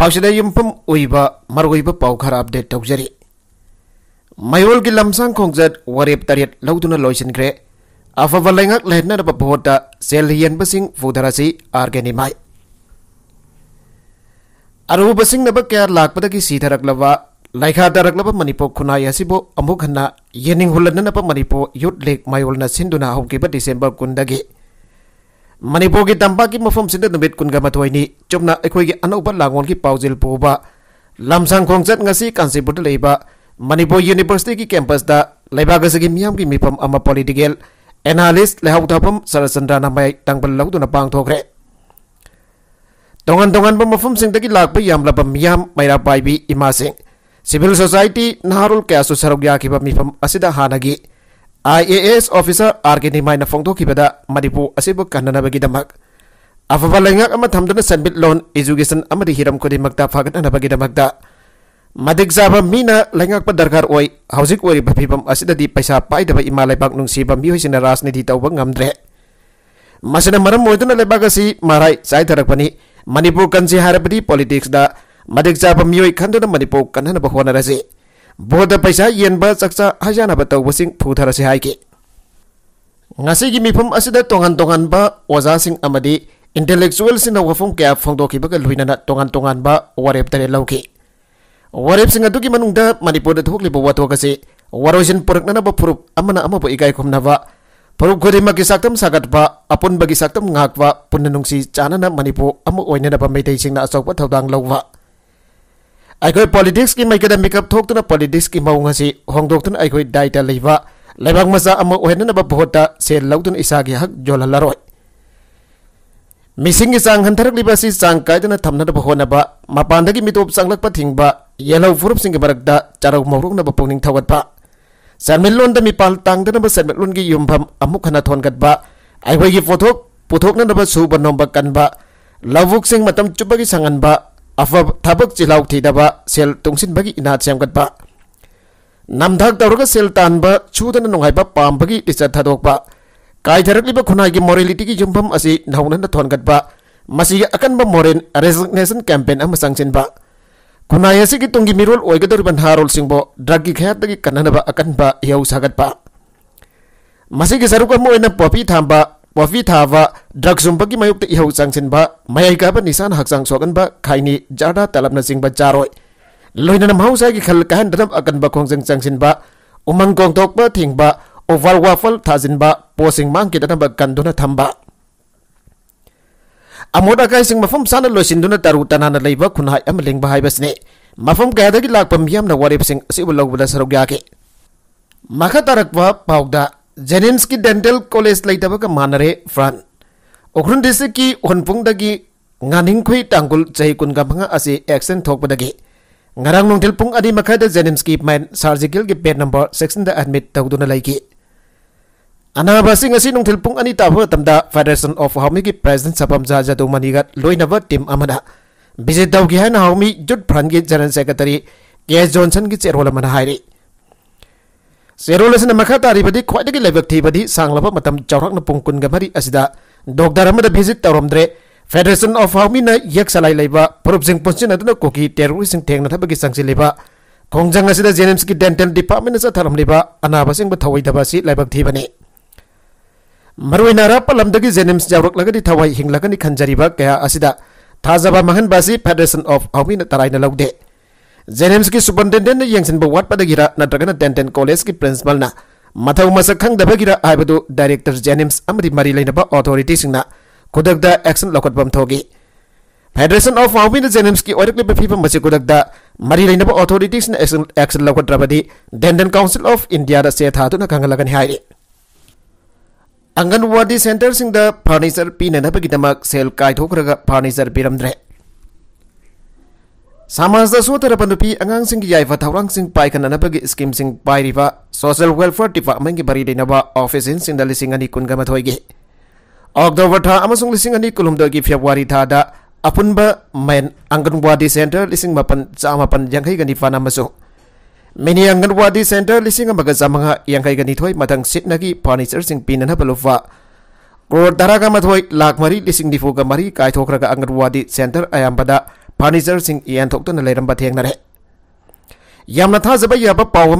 पाशदा यूपम मरुब पा खर अपडेट तौजरी मयोल की लमसंग खोजद वरेप तर लौद्रे अफब लेंग लेनब भोट सेल हेनब सिंह से आर के निमाय अरुब सिंब क्या लापद की सीधर लेखा दरब मनपुर खुनाईब अमुक हूं मनपुर यूथ लीग मयोल सिंधु हो दिसेंबर कुंदगी Manipur ki tamba ki mafum sindet nabit kun gama tuai ni chumna ekoi ki anak upat langon ki pauzil puba lamsang khongset ngasi kansipur de leiba Manipur University ki campus da leiba gasa ki miyam ki mipam ama political analyst lehau thapam sarasandra namai tangbal lau tu na pang thokre tongan tongan pa mafum singda ki lakpa yam lapa miyam maira pai bi ima sing civil society naharul kya su sarog ya ki pa asida hanagi IAS officer RK Nimai na phongthokibada Manipur asibu Damak afaba lengak ama thamdana sanbit loan education amadi hiram kodi magda Da madik jaba mina lengak pa darkar oi hausik ori Asida asidadi paisa Nung ima laibak nungsiba mi hoisina rasniti tawba ngamdre masina maram moidana laibak asi marai sai tharakpani Manipur kanji harapadi politics da madik jaba mioi khandana Manipur kanana bahona rasi Boda paisa yen ba saksa hajana ba tau basing pu thara si haike. Ngasi gi pum asida tongan tongan ba waza sing amadi intellectual sing na wafung kea fong doki ba kal na tongan tongan ba warep tare lauki. Warep sing aduki manung da mani boda tuhuk li bawa tuhuk asi warosin porak na na ba puruk amana ama ba igai kom na ba. Puruk saktam sagat ba apun bagi saktam ngak ba si chana na mani po amu oina na ba mei tei sing na asok ba tau dang lau ba. Aikoi politik ki maikada makeup thok tuna politik ki maung hasi hong dok tuna aikoi daita leiva. Lebang masa amma uhenna naba bohota se lau isagi hak jola laroi. Missing is ang hantarak liba si sang kai tuna tamna naba ba. Ma panda ki mitup sang lak pating ba. Yellow furup sing ki barak da cara umauruk naba pungning tawat ba. da mi pal tang tuna ba san melon ki yum pam amma kana thon ba. Aikoi ki foto, foto na naba nombak nomba kan ba. Lavuk sing matam chupa ki sangan ba afab thabak chilau thi daba sel tungsin bagi ina cham gat ba namdak tawraga sel tan ba chudana nongai ba pam bagi tisa thadok ba kai tharak liba khunai gi morality gi jumpam asi nauna na thon gat ba masi akan ba moren resignation campaign am sang chin ba khunai asi gi tungi mirol oi gador ban harol sing bo drug gi khaya tagi kanana ba akan ba yau sagat ba masi gi saruka ka ina popi tham ba wafi thava drug bagi mayuk te ihau changchin ba mayai ka ba nisan hak chang sokan ba khaini jada talap na sing ba jaroi loina nam hausa gi khal kahan dram akan ba khong jang changchin ba umang kong tok ba thing ba oval wafal thajin ba posing mang da ba kan na tham ba amoda kai sing mafam sana do dona taru na leiba hai am ba hai ma mafam ka da gi pam yam na warip sing si da sarog ya ke makha ba paugda जेनिम्स की dental college लेटब का मानरे फ्रान उख्रुन डिस्ट्रिक की हनपुंग गानिंगखुई टांगुल चही कुन गंभंग असे एक्शन थोपदगी ngarang nongthil pung adi makhada jenims ki main surgical ki bed number section da admit tawduna laiki anaba sing asi nongthil pung ani tabu tamda federation of hami ki president sapam ja jatu manigat loinaba team amada visit daw gi han hami jut phran gi general secretary ke johnson ki chairwala man hairi सेरोल से मखा तारीबदी ख्वाइदगी लेबक थीबदी सांगलब मतम चौरखन पुंग कुन डॉक्टर हमद विजिट तौरमद्रे फेडरेशन ऑफ हाउमी ये सलाई लेबा प्रूफ सिंह पुंचिन कोकी टेररिस्ट सिंह की थबगी खोजंग लेबा खोंगजंग असिदा जेनेम्स की डेंटल डिपार्टमेंट से अनाब लेबा अनाबा सिंह थवई दबासी लेबक थीबनी मरुइनारा पलमदगी जेनेम्स जावरक लगदी थवई हिंगलगनी खंजरीबा क्या असिदा थाजबा महन फेडरेशन ऑफ हाउमी तरह लौदे जेनेम्स की सुपरिटेंडेंट वाट वाटपदगीरा नत्रगना टेंटेन कॉलेज की प्रिंसिपल ना मथौ मसक खंगदबगीरा आइबदु डायरेक्टर जेनेम्स अमरी मरी लेनबा ऑथोरिटी सिंगना खुदगद एक्शन लखतबम थोगी फेडरेशन ऑफ वाउबिन जेनेम्स की ओरकले फीफम मसे खुदगद मरी लेनबा ऑथोरिटी सिंगना action action council of India दा से थातुना खंगलगन हायरी अंगनवाड़ी सेंटर सिंगदा फर्नीचर पीननबगीदमक सेल कायथोखरगा फर्नीचर पिरमद्रे Sama suatu rapan tapi angang sing kiai fa taurang sing pai kana napa skim sing pai riva social welfare tifa amang ki dina ba office in sing dali singani kun gamat toi ge. October ta amasung lising ani kulum doki februari ta da apun ba main angan wadi center lising ma pan sa ama pan jang gani fa nama so. Mini angan wadi center lising ama gaza yang kai gani toi matang sit nagi furniture sing pina napa lufa. Kuro daraga ma toi mari lising di fuga mari kai tokra ga angan wadi center ayam pada. da. Panizer sing ian tokto to na leiram ba Yang na re yamna tha zaba ya ba paw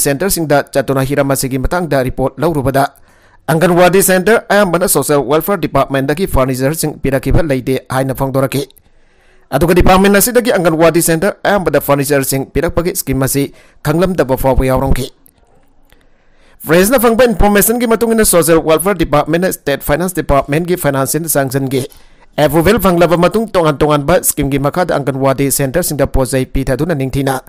center sing da chatuna hirama sigi matang da report lau ru da wadi center ayam bana social welfare department daki ki furniture sing piraki ba hai na phong doraki. ki aduga department na sidagi wadi center ayam bada furniture sing pira pagi scheme masi khanglam da ba paw pa yaw ki Fresh na ba information gi matungin na Social Welfare Department na State Finance Department gi financing sanction gi Evovel lava matung tongan tongan ba skim gi makad angkan wadi center sing da pozai pi ning tina.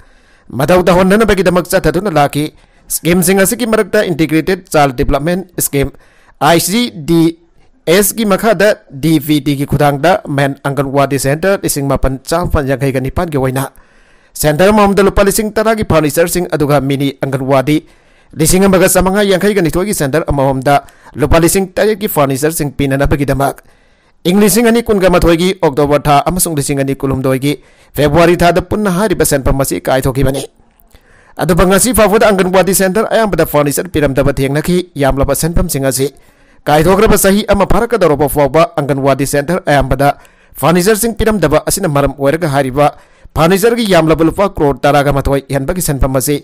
madau da honna bagi da maksa na laki skim sing asiki marakta integrated child development skim. ICD S gi makad DVD gi kudang da men angkan wadi center ising mapan chang pan yang kai gani pan gi waina center mam da lupa lising tara gi furniture sing aduga mini angkan wadi lising ambaga samanga yang kai gani gi center amam da lupa lising tayar gi furniture sing pinana bagi da mak ꯏꯪ ꯂꯤꯁꯤꯡ ꯑꯅꯤ ꯀꯨꯟꯒ ꯃꯥꯊꯣꯏꯒꯤ ꯑꯣꯛꯇꯣꯕꯔ ꯊꯥ ꯑꯃꯁꯨꯡ ꯂꯤꯁꯤꯡ ꯑꯅꯤ ꯀꯨꯟꯍꯨꯝꯗꯣꯏꯒꯤ ꯐꯦꯕ꯭ꯋꯥꯔꯤ ꯊꯥꯗ ꯄꯨꯟꯅ ꯍꯥꯏꯔꯤꯕ ꯁꯦꯟꯐꯝ ꯑꯁꯤ ꯀꯥꯏꯊꯣꯛꯈꯤꯕꯅꯤ ꯑꯗꯨꯕꯨ ꯉꯁꯤ ꯐꯥꯎꯕꯗ ꯑꯪꯒꯟꯋꯥꯗꯤ ꯁꯦꯟꯇꯔ ꯑꯌꯥꯝꯕꯗ ꯐꯔꯅꯤꯆꯔ ꯄꯤꯔꯝꯗꯕ ꯊꯦꯡꯅꯈꯤ ꯌꯥꯝꯂꯕ ꯁꯦꯟꯐꯝꯁꯤꯡ ꯑꯁꯤ ꯀꯥꯏꯊꯣꯛꯈ꯭ꯔꯕ ꯆꯍꯤ ꯑꯃ ꯐꯥꯔꯛꯀꯗꯧꯔꯕ ꯐꯥꯎꯕ ꯑꯪꯒꯟꯋꯥꯗꯤ ꯁꯦꯟꯇꯔ ꯑꯌꯥꯝꯕꯗ ꯐꯔꯅꯤꯆꯔꯁꯤꯡ ꯄꯤꯔꯝꯗꯕ ꯑꯁꯤꯅ ꯃꯔꯝ ꯑꯣꯏꯔꯒ ꯍꯥꯏꯔꯤꯕ ꯐꯔꯅꯤꯆꯔꯒꯤ ꯌꯥꯝꯂꯕ ꯂꯨꯄꯥ ꯀ꯭ꯔꯣꯔ ꯇꯔꯥꯒ ꯃꯥꯊꯣꯏ ꯍꯦꯟꯕꯒꯤ ꯁꯦꯟꯐꯝ ꯑꯁꯤ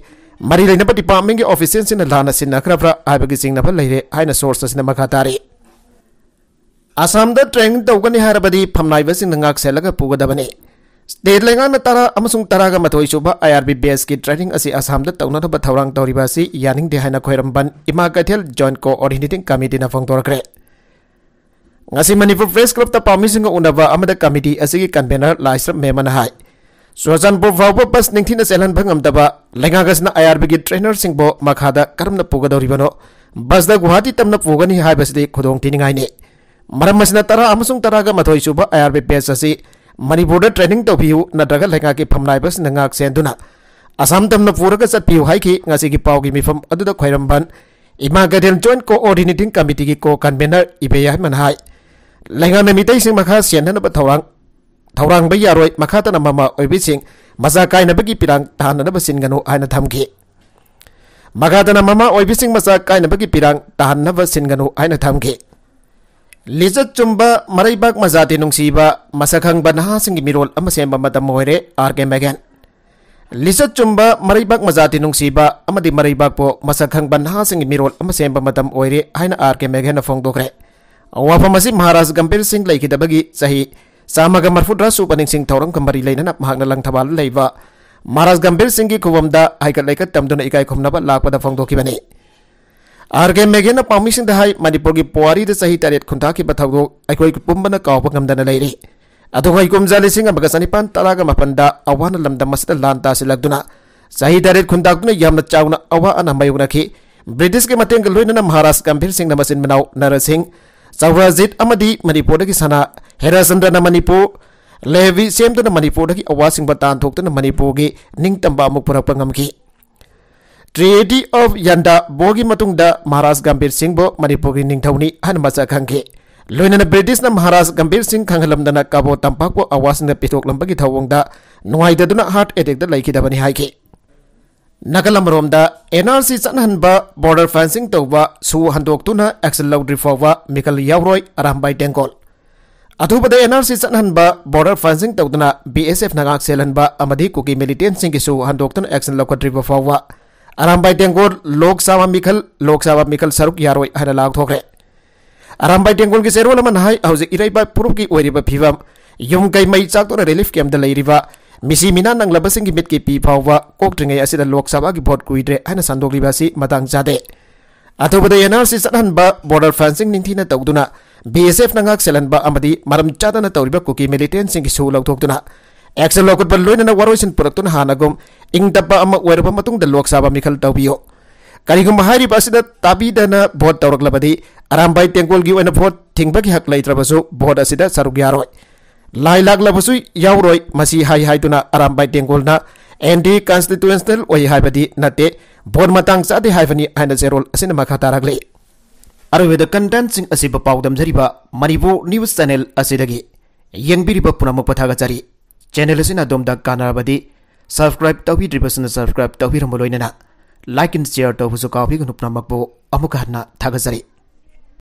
ꯃꯔꯤ ꯂꯩꯅꯕ ꯗꯤꯄꯥꯔꯠꯃꯦꯟꯒꯤ ꯑꯣꯐꯤꯁꯤꯌꯦꯜꯁꯤꯡꯅ ꯂꯥꯟꯅ ꯁꯤꯟꯅꯈ꯭ꯔꯕ꯭ꯔꯥ ꯍꯥꯏꯕꯒꯤ ꯆꯤꯡꯅꯕ ꯂꯩꯔꯦ ꯍꯥꯏꯅ ꯁꯣꯔꯁ ꯑꯁꯤꯅ ꯃꯈꯥ ꯇꯥꯔꯤ Asam da training da ugani hara badi pamnai basi nangak selaga puga da bani. State lenga na tara amasung tara ga matoi shuba IRB BSK training asi asam da tauna da batawrang tauri basi yaning di hana koi ramban ima gatel joint coordinating committee na fong torakre. Ngasi manifu press club ta pami singa undaba amada committee asi ki convener laisra memana hai. Suasan bo vau bo pas ning tina selan bang am daba lenga gas na IRB ki trainer sing bo makhada karam na puga da uri bano. Bas da guhati tam na puga ni hai basi di kodong tini ngai ni. มารมสินาตระอามสุงตระกับมาถอยชูบะไออาร์บีพีเอสซีมันีบูดะเทรนนิ่งตัวพิวนัดรักเลงากีพมนายเบสนงากเซนดูนาอาสามตมนับฟูรักสัตพิวไฮคีงาสิกิปาวกิมิฟมอดุดะขวัยรัมบันอิมากระเดนจวนโคออดินิดิงคัมบิติกิโคคันเบนเนอร์อิเบียห์มันไฮเลงาเนมิตัยสิงมาคาเซียนนันบัตทาวรังทาวรังเบียร์รวยมาคาตันมามาอิบิสิงมาซาไกนับกิปิรังทานนับสินกันโอไอนัทำกีมาคาตันมามาอิบิสิงมาซาไกนับกิปิรังทานนับสินกันโอไอนัทำกี Lizard Chumba, Maraibak Mazati Siba Masakang Banaha Singi Mirol Amasemba Madamoire, Arke Megan. Lizard Chumba, Maraibak Mazati nung siba Nungsiba, di Maraibak Po, Masakang Banaha Singi Mirol Amasemba Madamoire, Haina Arke Megan of Hongdokre. Awapa Masih maras Gambir sing Lai Kita Bagi, Sahi, Sama Gamar Fudra Supaning sing Taurang Kambari Lai Nanap Mahangna Lang Thabal Lai Va. Maharas Gambir Singh Ki Kuvamda, Haikat Laikat Tamduna Ikai Kumnapa Lakpada Fongdokibani. Lizard Arge megena pamising dahai Manipurgi puari de sahi tariat kuntaki bathago aikoi kupumbana kaopa dana lairi. Adung kumza lesinga magasani pan talaga mapanda awana lamda masida lanta silagduna. Sahi tariat kuntakuna yamna chauna awa ana mayuna ki. British ke mateng loina na Maharaj Gambhir Singh namasin manau Nara Singh. Saurajit amadi Manipur ki sana Herasandra na Manipur Levi semduna Manipur ki awasing batan thokta na Manipur gi ningtamba amuk purakpa ki. Treaty of Yanda bogi matungda Maharaj Gambir Singh bo Manipur ning thauni masa khangge na British na Maharaj Gambir Singh dana kabo tampak bo awas na pitok lambagi da duna heart attack da bani haike rom romda NRC ba border fencing ba su handok tuna action laudri fawba mikal yauroi arambai tengol अथुबद NRC चनहनबा border BSF तौदना BSF नगाक सेलहनबा अमदी Kuki militant tu na हंदोक्तन एक्शन लौखद्रिबा फावा अरामबाई टेंगोर लोकसभा मिखल लोकसभा मिखल सरुक यारोय हैन लाथोखरे अरामबाई टेंगोर की सेरोल मन हाय हौजे इरैबा पुरुप की ओरिबा फिवम युम कई मई चाक तो रिलीफ कैम द लैरिबा मिसी मिना नंगलब सिंग मिट के पी फावा कोक त्रिंगै असिद लोक सभा की भोट कुइद्रे हैन संदोगलिबा सि मतंग जादे अथोबद एनआरसी सदहनबा बॉर्डर फेंसिंग निंथिना तौदुना बीएसएफ नंगाक सेलनबा अमदी मरम चादन तौरिबा कुकी मिलिटेंट सिंग सु लौथोकदुना एक्सल लोक लोन वरोन पुरुक हागम इंग लोक सब मिखल तौबियो कहींगूम ताबीदना भोट तौरबी अराम तेंगोल की भोट ठीब की हक लेट्रब भोट अद सरुक यारो ला लाबू यौर मसी अराम तेंगोलना एंटी कंस्टिटुएसनल नाते भोट मत चादे हैं चेरोल मखा तारे अरुद कंटेंट पादम मनपुर निज चेनल पुनम पथागचारी channel asin adom da kanarabadi subscribe tawhi dribasna subscribe tawhi romoloinena like and share tawhu so kafi gunupna makbo amuka hna thagazari